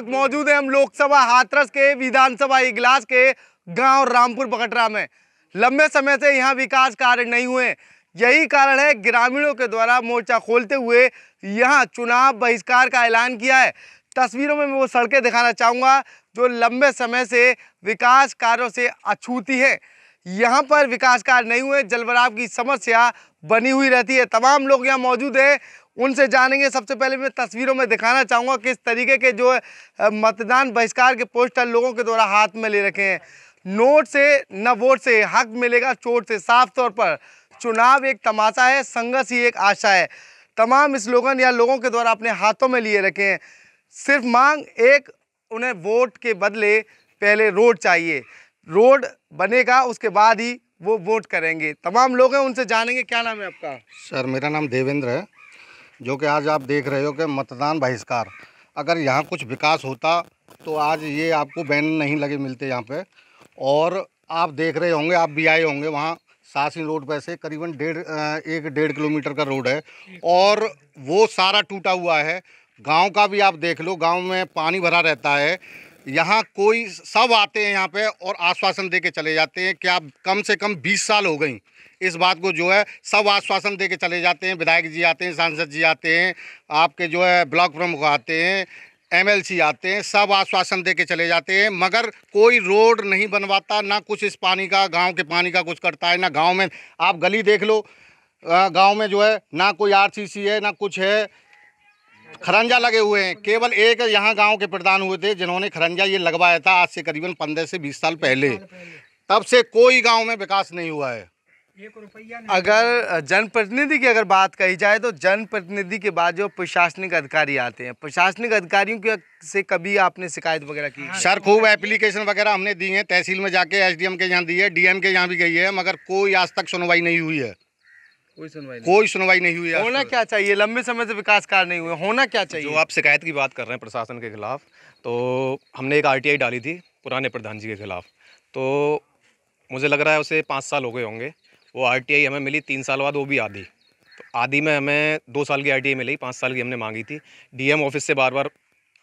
दीपक मौजूद है हम लोकसभा हाथरस के विधानसभा इगलास के गांव रामपुर बकटरा में लंबे समय से यहां विकास कार्य नहीं हुए यही कारण है ग्रामीणों के द्वारा मोर्चा खोलते हुए यहां चुनाव बहिष्कार का ऐलान किया है तस्वीरों में मैं वो सड़कें दिखाना चाहूँगा जो लंबे समय से विकास कार्यों से अछूती है यहाँ पर विकास कार्य नहीं हुए जलभराव की समस्या बनी हुई रहती है तमाम लोग यहाँ मौजूद हैं उनसे जानेंगे सबसे पहले मैं तस्वीरों में दिखाना चाहूँगा किस तरीके के जो मतदान बहिष्कार के पोस्टर लोगों के द्वारा हाथ में ले रखे हैं नोट से न वोट से हक मिलेगा चोट से साफ तौर पर चुनाव एक तमाशा है संघर्ष ही एक आशा है तमाम स्लोगन या लोगों के द्वारा अपने हाथों में लिए रखे हैं सिर्फ मांग एक उन्हें वोट के बदले पहले रोड चाहिए रोड बनेगा उसके बाद ही वो वोट करेंगे तमाम लोग हैं उनसे जानेंगे क्या नाम है आपका सर मेरा नाम देवेंद्र है जो कि आज आप देख रहे हो कि मतदान बहिष्कार अगर यहाँ कुछ विकास होता तो आज ये आपको बैन नहीं लगे मिलते यहाँ पे और आप देख रहे होंगे आप भी आए होंगे वहाँ सासी रोड पर से करीबन डेढ़ एक डेढ़ किलोमीटर का रोड है और वो सारा टूटा हुआ है गांव का भी आप देख लो गांव में पानी भरा रहता है यहाँ कोई सब आते हैं यहाँ पे और आश्वासन दे के चले जाते हैं कि आप कम से कम 20 साल हो गई इस बात को जो है सब आश्वासन दे के चले जाते हैं विधायक जी आते हैं सांसद जी आते हैं आपके जो है ब्लॉक प्रमुख आते हैं एमएलसी आते हैं सब आश्वासन दे के चले जाते हैं मगर कोई रोड नहीं बनवाता ना कुछ इस पानी का गांव के पानी का कुछ करता है ना गांव में आप गली देख लो गांव में जो है ना कोई आरसीसी है ना कुछ है खरंजा लगे हुए हैं केवल एक यहाँ गांव के प्रधान हुए थे जिन्होंने खरंजा ये लगवाया था आज से करीबन पंद्रह से बीस साल पहले तब से कोई गांव में विकास नहीं हुआ है अगर जनप्रतिनिधि की अगर बात कही जाए तो जनप्रतिनिधि के बाद जो प्रशासनिक अधिकारी आते हैं प्रशासनिक अधिकारियों के से कभी आपने शिकायत वगैरह की हाँ, सर खूब एप्लीकेशन वगैरह हमने दी है तहसील में जाके एसडीएम के यहाँ दी है डीएम के यहाँ भी गई है मगर कोई आज तक सुनवाई नहीं हुई है कोई सुनवाई कोई सुनवाई नहीं हुई होना क्या चाहिए लंबे समय से विकास कार्य नहीं हुए होना क्या तो चाहिए जो आप शिकायत की बात कर रहे हैं प्रशासन के खिलाफ तो हमने एक आरटीआई डाली थी पुराने प्रधान जी के खिलाफ तो मुझे लग रहा है उसे पाँच साल हो गए होंगे वो आर हमें मिली तीन साल बाद वो भी आधी तो आधी में हमें दो साल की आर मिली पाँच साल की हमने मांगी थी डी ऑफिस से बार बार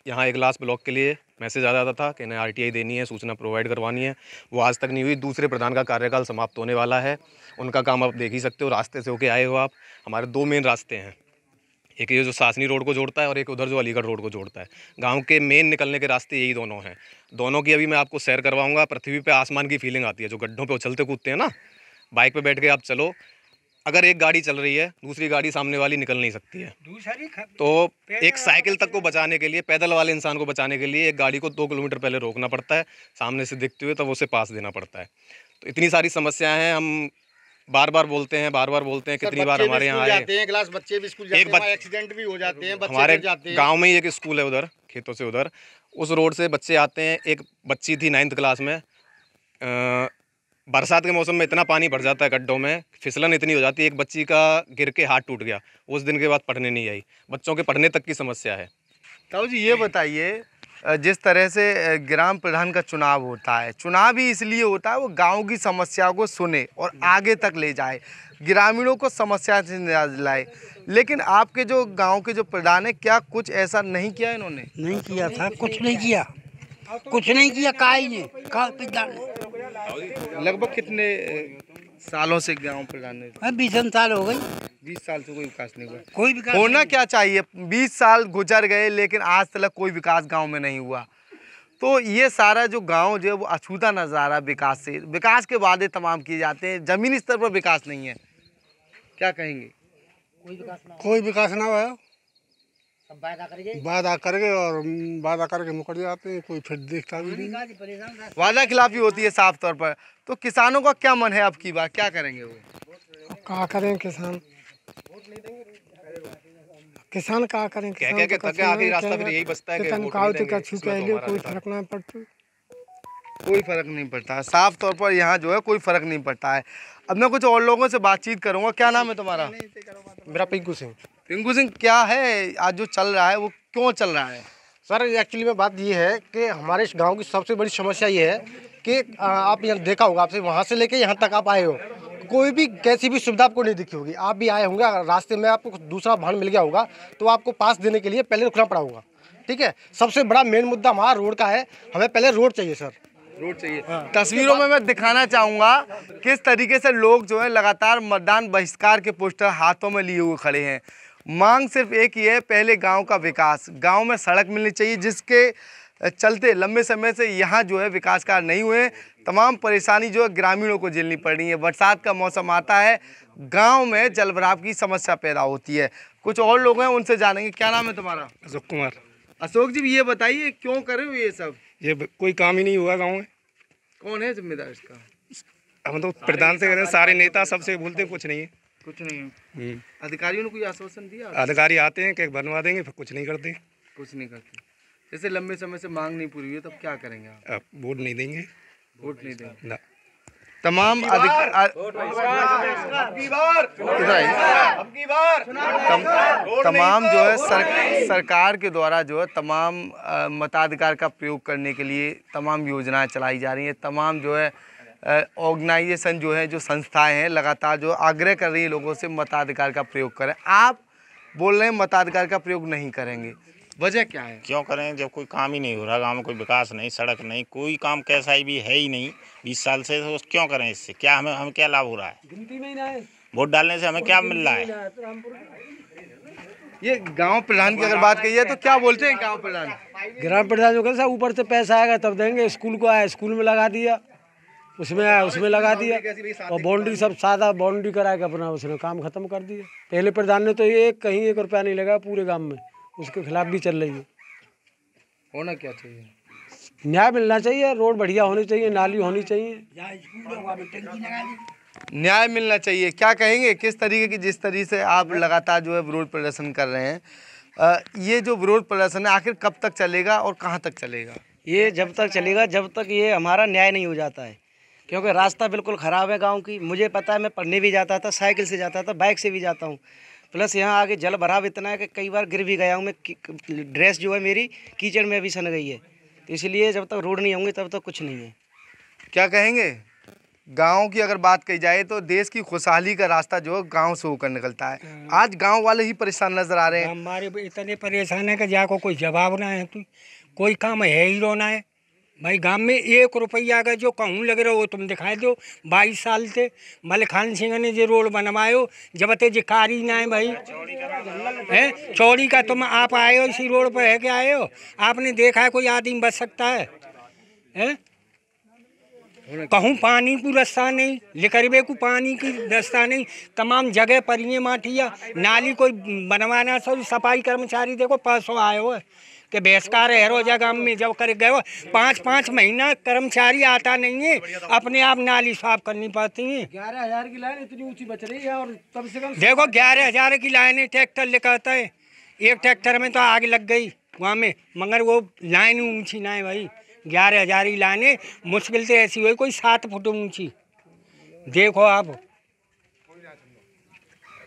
यहाँ एक ब्लॉक के लिए मैसेज आ जाता था कि इन्हें आर देनी है सूचना प्रोवाइड करवानी है वो आज तक नहीं हुई दूसरे प्रधान का कार्यकाल समाप्त होने वाला है उनका काम आप देख ही सकते हो रास्ते से होके आए हो आप हमारे दो मेन रास्ते हैं एक ये जो सासनी रोड को जोड़ता है और एक उधर जो अलीगढ़ रोड को जोड़ता है गांव के मेन निकलने के रास्ते यही दोनों हैं दोनों की अभी मैं आपको सैर करवाऊंगा पृथ्वी पे आसमान की फीलिंग आती है जो गड्ढों पे उछलते कूदते हैं ना बाइक पे बैठ के आप चलो अगर एक गाड़ी चल रही है दूसरी गाड़ी सामने वाली निकल नहीं सकती है दूसरी तो एक साइकिल तक को बचाने के लिए पैदल वाले इंसान को बचाने के लिए एक गाड़ी को दो किलोमीटर पहले रोकना पड़ता है सामने से दिखते हुए तब तो उसे पास देना पड़ता है तो इतनी सारी समस्याएं हैं हम बार बार बोलते हैं बार बार बोलते हैं कितनी बार हमारे यहाँ आए हैं क्लास बच्चे भी स्कूल एक एक्सीडेंट भी हो जाते हैं हमारे गाँव में ही एक स्कूल है उधर खेतों से उधर उस रोड से बच्चे आते हैं एक बच्ची थी नाइन्थ क्लास में बरसात के मौसम में इतना पानी भर जाता है गड्ढों में फिसलन इतनी हो जाती है एक बच्ची का गिर के हाथ टूट गया उस दिन के बाद पढ़ने नहीं आई बच्चों के पढ़ने तक की समस्या है ताऊ जी ये बताइए जिस तरह से ग्राम प्रधान का चुनाव होता है चुनाव ही इसलिए होता है वो गांव की समस्याओं को सुने और हम्म। आगे तक ले जाए ग्रामीणों को समस्या से लाए लेकिन आपके जो गांव के जो प्रधान है क्या कुछ ऐसा नहीं किया इन्होंने नहीं किया था कुछ नहीं किया कुछ नहीं किया काय ने का प्रधान ने लगभग कितने सालों से गांव प्रधान ने बीस साल हो गई बीस साल से कोई विकास नहीं हुआ कोई विकास होना क्या चाहिए बीस साल गुजर गए लेकिन आज तक कोई विकास गाँव में नहीं हुआ तो ये सारा जो गांव जो है वो अछूता नज़ारा विकास से विकास के वादे तमाम किए जाते हैं ज़मीनी स्तर पर विकास नहीं है क्या कहेंगे कोई विकास ना हुआ वादा करके और वादा करके मुकर जाते हैं कोई फिर देखता भी नहीं वादा खिलाफी होती है साफ तौर पर तो किसानों का क्या मन है आपकी बात क्या करेंगे वो कहा करें किसान किसान कहा करें किसान क्या तो क्या आखिरी रास्ता फिर यही बचता है कि का छू तो कोई फर्क नहीं पड़ता कोई फर्क नहीं पड़ता साफ तौर पर यहाँ जो है कोई फर्क नहीं पड़ता है अब मैं कुछ और लोगों से बातचीत करूंगा क्या नाम है तुम्हारा मेरा पिंकू सिंह रिंकू सिंह क्या है आज जो चल रहा है वो क्यों चल रहा है सर एक्चुअली में बात ये है कि हमारे इस गाँव की सबसे बड़ी समस्या ये है कि आप यहाँ देखा होगा आपसे वहाँ से लेके यहाँ तक आप आए हो कोई भी कैसी भी सुविधा आपको नहीं दिखी होगी आप भी आए होंगे रास्ते में आपको दूसरा वाहन मिल गया होगा तो आपको पास देने के लिए पहले रुकना पड़ा होगा ठीक है सबसे बड़ा मेन मुद्दा हमारा रोड का है हमें पहले रोड चाहिए सर रोड चाहिए हाँ। तस्वीरों में मैं दिखाना चाहूँगा किस तरीके से लोग जो है लगातार मतदान बहिष्कार के पोस्टर हाथों में लिए हुए खड़े हैं मांग सिर्फ एक ही है पहले गांव का विकास गांव में सड़क मिलनी चाहिए जिसके चलते लंबे समय से यहाँ जो है विकास कार्य नहीं हुए तमाम परेशानी जो है ग्रामीणों को झेलनी पड़ रही है बरसात का मौसम आता है गांव में जलभराव की समस्या पैदा होती है कुछ और लोग हैं उनसे जानेंगे क्या नाम है तुम्हारा अशोक कुमार अशोक जी ये बताइए क्यों कर रहे हो ये सब ये कोई काम ही नहीं हुआ गाँव में कौन है जिम्मेदार इसका हम तो प्रधान से कह रहे हैं सारे नेता सबसे बोलते कुछ नहीं है कुछ नहीं हम्म। अधिकारियों ने कोई आश्वासन दिया अधिकारी आते हैं केक बनवा देंगे फिर कुछ नहीं करते कुछ नहीं करते जैसे लंबे समय से मांग नहीं पूरी हुई तब क्या करेंगे आप वोट नहीं देंगे वोट नहीं देंगे ना तमाम हम्म। हम्म। तमाम तो जो है सर, सरकार के द्वारा जो है तमाम मताधिकार का प्रयोग करने के लिए तमाम योजनाएं चलाई जा रही हैं तमाम जो है ऑर्गेनाइजेशन जो है जो संस्थाएं हैं लगातार जो आग्रह कर रही है लोगों से मताधिकार का प्रयोग करें आप बोल रहे हैं मताधिकार का प्रयोग नहीं करेंगे वजह क्या है क्यों करें जब कोई काम ही नहीं हो रहा गाँव में कोई विकास नहीं सड़क नहीं कोई काम कैसा ही भी है ही नहीं बीस साल से तो क्यों करें इससे क्या हमें हमें क्या लाभ हो रहा है है वोट डालने से हमें क्या मिल रहा है ये गांव प्रधान की अगर बात कही है तो क्या बोलते हैं गांव प्रधान ग्राम प्रधान जो कहते ऊपर से पैसा आएगा तब देंगे स्कूल को आया स्कूल में लगा दिया उसमें आया उसमें लगा दिया और बाउंड्री सब सादा बाउंड्री करा के अपना उसने काम खत्म कर दिया पहले प्रधान ने तो एक कहीं एक रुपया नहीं लगा पूरे गांव में उसके खिलाफ भी चल रही है होना क्या चाहिए न्याय मिलना चाहिए रोड बढ़िया होनी चाहिए नाली होनी चाहिए न्याय मिलना चाहिए क्या कहेंगे किस तरीके की जिस तरीके से आप लगातार जो है विरोध प्रदर्शन कर रहे हैं ये जो विरोध प्रदर्शन है आखिर कब तक चलेगा और कहाँ तक चलेगा ये जब तक चलेगा जब तक ये हमारा न्याय नहीं हो जाता है क्योंकि रास्ता बिल्कुल ख़राब है गांव की मुझे पता है मैं पढ़ने भी जाता था साइकिल से जाता था बाइक से भी जाता हूँ प्लस यहाँ आगे जल भराव इतना है कि कई बार गिर भी गया हूँ मैं ड्रेस जो है मेरी कीचड़ में भी सन गई है तो इसलिए जब तक तो रोड नहीं होंगे तब तक तो कुछ नहीं है क्या कहेंगे गाँव की अगर बात कही जाए तो देश की खुशहाली का रास्ता जो गांव से होकर निकलता है हम्म। आज गांव वाले ही परेशान नजर आ रहे हैं हमारे इतने परेशान है कि जाको कोई जवाब ना है कोई काम है ही रोना है भाई गांव में एक रुपया का जो कहूँ लग वो तुम दिखा दो बाईस साल से मलखान सिंह ने जो रोड बनवायो जबते जे कारी ना है भाई है चौड़ी का तुम आप आए हो इसी रोड पर है के आए हो आपने देखा है कोई आदमी बच सकता है हैं कहूँ पानी को रास्ता नहीं लिकरबे को पानी की रास्ता नहीं तमाम जगह परिये माठिया नाली कोई बनवाना सब सफाई कर्मचारी देखो परसों आयो है कि है हैरो जगह में जब कर गए पाँच पाँच महीना कर्मचारी आता नहीं है अपने आप नाली साफ करनी पड़ती है ग्यारह हजार की लाइन इतनी ऊंची बच रही है और कम से कम देखो ग्यारह हजार की लाइन ट्रैक्टर लेकर है एक ट्रैक्टर में तो आग लग गई वहाँ में मगर वो लाइन ऊंची ना है भाई ग्यारह हजार की लाइने मुश्किल से ऐसी हुई कोई सात फुट ऊंची देखो आप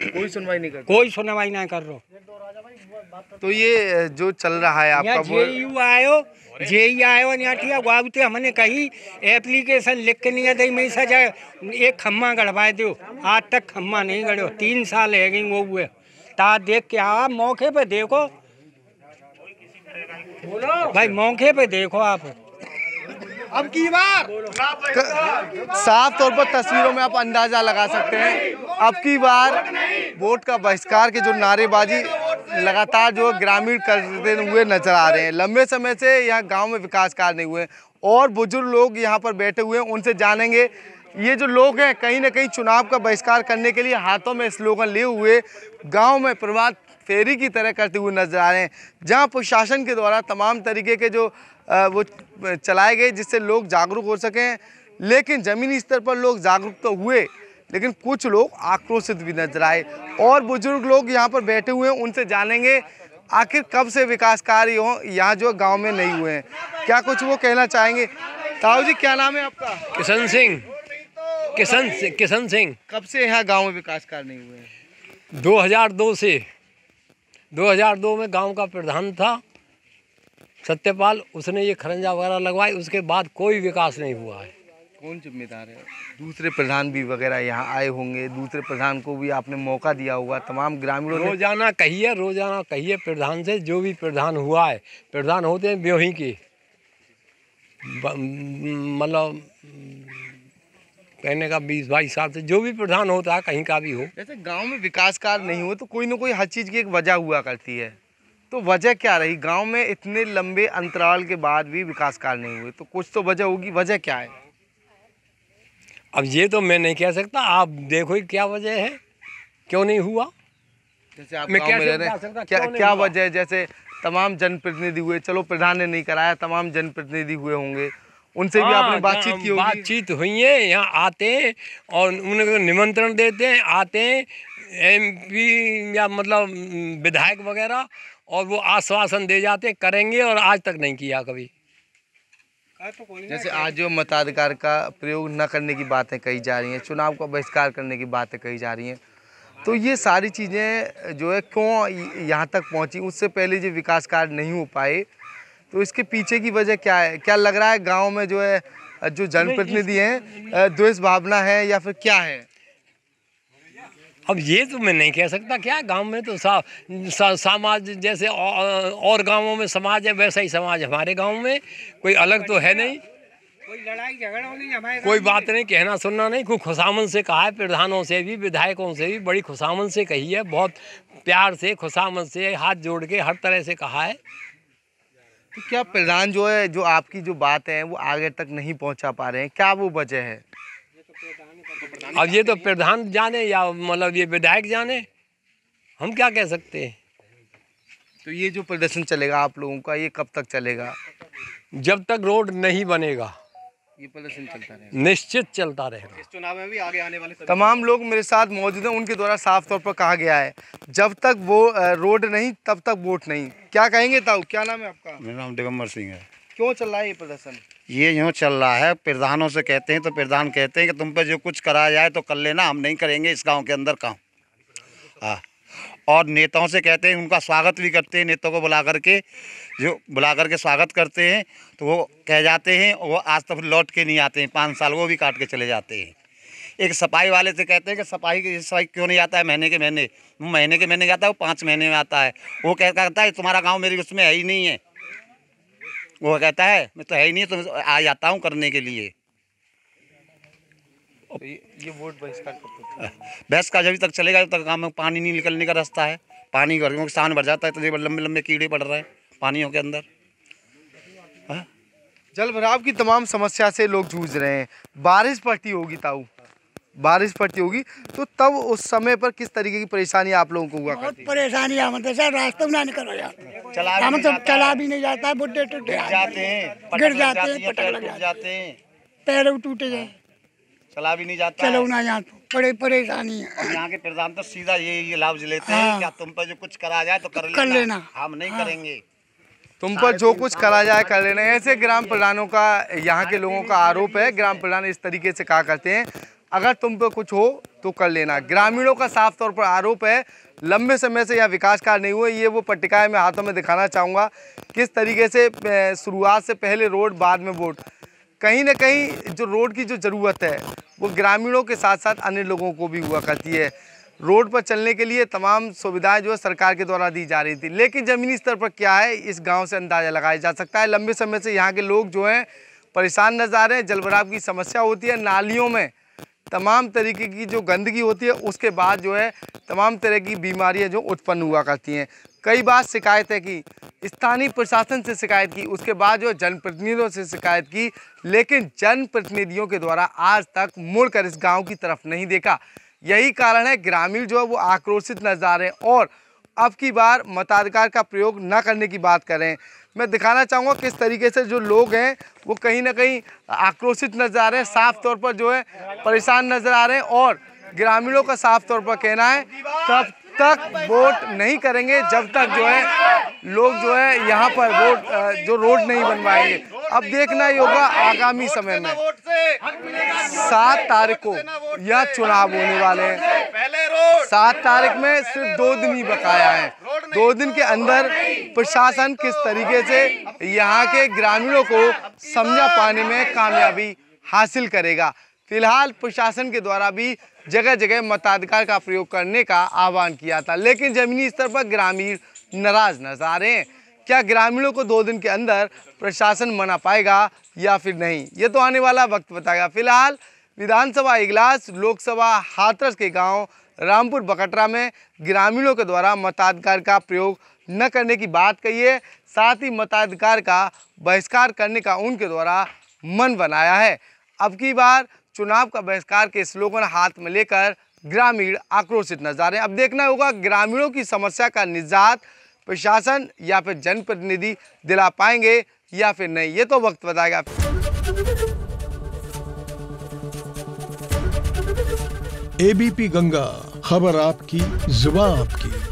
कोई सुनवाई नहीं कर कोई सुनवाई नहीं कर रो तो ये जो चल रहा है आपका जे यू आयो जे आयो नाठिया हमने कही एप्लीकेशन लिख के नहीं दई मैं सजा एक खम्मा गढ़वा दो आज तक खम्मा नहीं गड़ो तीन साल है गई वो हुए ता देख के आप मौके पे देखो भाई मौके पे देखो आप अब की बार साफ तौर पर तस्वीरों में आप अंदाजा लगा सकते हैं अब की बार वोट का बहिष्कार के जो नारेबाजी लगातार जो ग्रामीण करते हुए नजर आ रहे हैं लंबे समय से यहाँ गांव में विकास कार्य नहीं हुए और बुजुर्ग लोग यहाँ पर बैठे हुए हैं उनसे जानेंगे ये जो लोग हैं कहीं ना कहीं चुनाव का बहिष्कार करने के लिए हाथों में स्लोगन लिए हुए गांव में प्रभात फेरी की तरह करते हुए नजर आ रहे हैं जहाँ प्रशासन के द्वारा तमाम तरीके के जो वो चलाए गए जिससे लोग जागरूक हो सकें लेकिन ज़मीनी स्तर पर लोग जागरूक तो हुए लेकिन कुछ लोग आक्रोशित भी नजर आए और बुजुर्ग लोग यहाँ पर बैठे हुए हैं उनसे जानेंगे आखिर कब से विकास कार्य हो यहाँ जो गांव में नहीं हुए हैं क्या कुछ वो कहना चाहेंगे ताऊ जी क्या नाम है आपका किशन सिंह किशन किशन सिंह कब से यहाँ गांव में विकास कार्य नहीं हुए हैं 2002 से 2002 में गांव का प्रधान था सत्यपाल उसने ये खरंजा वगैरह लगवाई उसके बाद कोई विकास नहीं हुआ है कौन जिम्मेदार है दूसरे प्रधान भी वगैरह यहाँ आए होंगे दूसरे प्रधान को भी आपने मौका दिया होगा तमाम ग्रामीणों रोजाना कहिए रोजाना कहिए प्रधान से जो भी प्रधान हुआ है प्रधान होते हैं ब्योही के मतलब कहने का बीस बाईस साल से जो भी प्रधान होता है कहीं का भी हो जैसे गांव में विकास कार्य नहीं हुए तो कोई ना कोई हर चीज़ की एक वजह हुआ करती है तो वजह क्या रही गांव में इतने लंबे अंतराल के बाद भी विकास कार्य नहीं हुए तो कुछ तो वजह होगी वजह क्या है अब ये तो मैं नहीं कह सकता आप देखो क्या वजह है क्यों नहीं हुआ जैसे आप मैं क्या क्या क्या वजह जैसे तमाम जनप्रतिनिधि हुए चलो प्रधान ने नहीं कराया तमाम जनप्रतिनिधि हुए होंगे उनसे भी हाँ, आपने हाँ, बातचीत की होगी बातचीत हुई है यहाँ आते हैं और उन्हें निमंत्रण देते हैं आते हैं एमपी या मतलब विधायक वगैरह और वो आश्वासन दे जाते करेंगे और आज तक नहीं किया कभी जैसे आज जो मताधिकार का प्रयोग न करने की बातें कही जा रही हैं चुनाव का बहिष्कार करने की बातें कही जा रही हैं तो ये सारी चीज़ें जो है क्यों यहाँ तक पहुँची उससे पहले जो विकास कार्य नहीं हो पाए तो इसके पीछे की वजह क्या है क्या लग रहा है गाँव में जो है जो जनप्रतिनिधि हैं द्वेष भावना है या फिर क्या है अब ये तो मैं नहीं कह सकता क्या गांव में तो सा, सा, समाज जैसे औ, और गांवों में समाज है वैसा ही समाज हमारे गांव में कोई अलग तो है नहीं कोई लड़ाई झगड़ा नहीं हमारे कोई बात नहीं कहना सुनना नहीं कोई खुशामन से कहा है प्रधानों से भी विधायकों से भी बड़ी खुशामन से कही है बहुत प्यार से खुशामन से हाथ जोड़ के हर तरह से कहा है तो क्या प्रधान जो है जो आपकी जो बात है वो आगे तक नहीं पहुंचा पा रहे हैं क्या वो वजह है अब ये तो प्रधान जाने या मतलब ये विधायक जाने हम क्या कह सकते हैं तो ये जो प्रदर्शन चलेगा आप लोगों का ये कब तक चलेगा जब तक रोड नहीं बनेगा ये प्रदर्शन चलता रहेगा निश्चित चलता रहेगा इस चुनाव में भी आगे आने वाले तमाम लोग मेरे साथ मौजूद हैं उनके द्वारा साफ तौर पर कहा गया है जब तक वो रोड नहीं तब तक वोट नहीं क्या कहेंगे ताऊ क्या नाम है आपका मेरा नाम दिगम्बर सिंह है क्यों चल रहा है ये प्रदर्शन ये यूँ चल रहा है प्रधानों से कहते हैं तो प्रधान कहते हैं कि तुम पर जो कुछ कराया जाए तो कर लेना हम नहीं करेंगे इस गांव के अंदर काम हाँ और नेताओं से कहते हैं उनका स्वागत भी करते हैं नेताओं को बुला करके जो बुला करके स्वागत करते हैं तो वो कह जाते हैं वो आज तक तो लौट के नहीं आते हैं पाँच साल वो भी काट के चले जाते हैं एक सफाई वाले से कहते हैं कि सफाई की सफाई क्यों नहीं आता है महीने के महीने महीने के महीने जाता है वो पाँच महीने में आता है वो कहता है तुम्हारा गाँव मेरी उसमें है ही नहीं है वो कहता है मैं तो है ही नहीं तो आ जाता हूँ करने के लिए तो ये, वोट बहस का जब तक चलेगा तब तक गाँव में पानी नहीं निकलने का रास्ता है पानी गर्मियों किसान भर जाता है तो लंबे लंबे कीड़े पड़ रहे हैं पानियों के अंदर हाँ? जल भराव की तमाम समस्या से लोग जूझ रहे हैं बारिश पड़ती होगी ताऊ बारिश पड़ती होगी तो तब उस समय पर किस तरीके की परेशानी आप लोगों को हुआ करती परेशानी सर रास्ते में ना निकल तो जाता चला भी नहीं जाता बुढ़े टूटे जाते हैं गिर जाते हैं पटक लग जाते हैं पैर टूटे जाए हाँ, चला भी नहीं जाता चलो ना यहाँ तो, बड़े परेशानी है यहाँ के प्रधान तो सीधा ये ये लाभ लेते हैं हाँ। क्या तुम पर जो कुछ करा जाए तो कर, लेना हम नहीं हाँ। करेंगे तुम पर जो कुछ करा जाए कर लेना ऐसे ग्राम प्रधानों का यहाँ के लोगों का आरोप है ग्राम प्रधान इस तरीके से कहा करते हैं अगर तुम पे कुछ हो तो कर लेना ग्रामीणों का साफ तौर पर आरोप है लंबे समय से यह विकास कार्य नहीं हुए ये वो है मैं हाथों में दिखाना चाहूँगा किस तरीके से शुरुआत से पहले रोड बाद में वोट कहीं ना कहीं जो रोड की जो ज़रूरत है वो ग्रामीणों के साथ साथ अन्य लोगों को भी हुआ करती है रोड पर चलने के लिए तमाम सुविधाएं जो है सरकार के द्वारा दी जा रही थी लेकिन ज़मीनी स्तर पर क्या है इस गांव से अंदाज़ा लगाया जा सकता है लंबे समय से यहाँ के लोग जो हैं परेशान नजर आ रहे हैं जलभराव की समस्या होती है नालियों में तमाम तरीके की जो गंदगी होती है उसके बाद जो है तमाम तरह की बीमारियां जो उत्पन्न हुआ करती हैं कई बार शिकायतें की स्थानीय प्रशासन से शिकायत की उसके बाद जो जनप्रतिनिधियों से शिकायत की लेकिन जनप्रतिनिधियों के द्वारा आज तक मुड़कर इस गांव की तरफ नहीं देखा यही कारण है ग्रामीण जो है वो आक्रोशित नजर आ रहे हैं और अब की बार मताधिकार का प्रयोग न करने की बात करें मैं दिखाना चाहूँगा किस तरीके से जो लोग हैं वो कहीं ना कहीं आक्रोशित नजर आ रहे हैं साफ तौर पर जो है परेशान नजर आ रहे हैं और ग्रामीणों का साफ तौर पर कहना है तब तक वोट नहीं करेंगे जब तक जो है लोग जो है यहाँ पर वोट जो रोड नहीं बनवाएंगे अब देखना ही होगा आगामी समय में सात तारीख को यह चुनाव होने वाले हैं सात तारीख में सिर्फ दो दिन ही बकाया है दो दिन के अंदर प्रशासन किस तरीके से यहाँ के ग्रामीणों को समझा पाने में कामयाबी हासिल करेगा फिलहाल प्रशासन के द्वारा भी जगह जगह मताधिकार का प्रयोग करने का आह्वान किया था लेकिन जमीनी स्तर पर ग्रामीण नाराज नजर आ रहे हैं क्या ग्रामीणों को दो दिन के अंदर प्रशासन मना पाएगा या फिर नहीं ये तो आने वाला वक्त बताएगा फिलहाल विधानसभा इगलास लोकसभा हाथरस के गांव रामपुर बकटरा में ग्रामीणों के द्वारा मताधिकार का प्रयोग न करने की बात कही है साथ ही मताधिकार का बहिष्कार करने का उनके द्वारा मन बनाया है अब की बार चुनाव का बहिष्कार के स्लोगन हाथ में लेकर ग्रामीण आक्रोशित नजर हैं अब देखना होगा ग्रामीणों की समस्या का निजात प्रशासन या फिर जनप्रतिनिधि दिला पाएंगे या फिर नहीं ये तो वक्त बताएगा एबीपी गंगा खबर आपकी जुबा आपकी